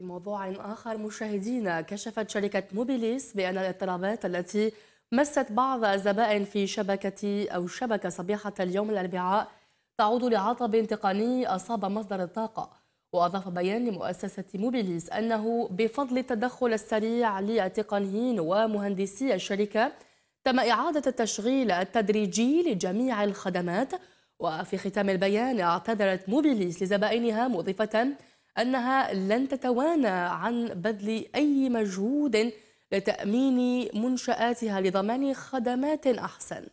في موضوع آخر مشاهدينا كشفت شركة موبيليس بأن الاضطرابات التي مست بعض الزبائن في شبكة أو شبكة صبيحة اليوم الأربعاء تعود لعطب تقني أصاب مصدر الطاقة وأضاف بيان لمؤسسة موبيليس أنه بفضل التدخل السريع للتقنيين ومهندسي الشركة تم إعادة التشغيل التدريجي لجميع الخدمات وفي ختام البيان اعتذرت موبيليس لزبائنها مضيفة أنها لن تتوانى عن بذل أي مجهود لتأمين منشآتها لضمان خدمات أحسن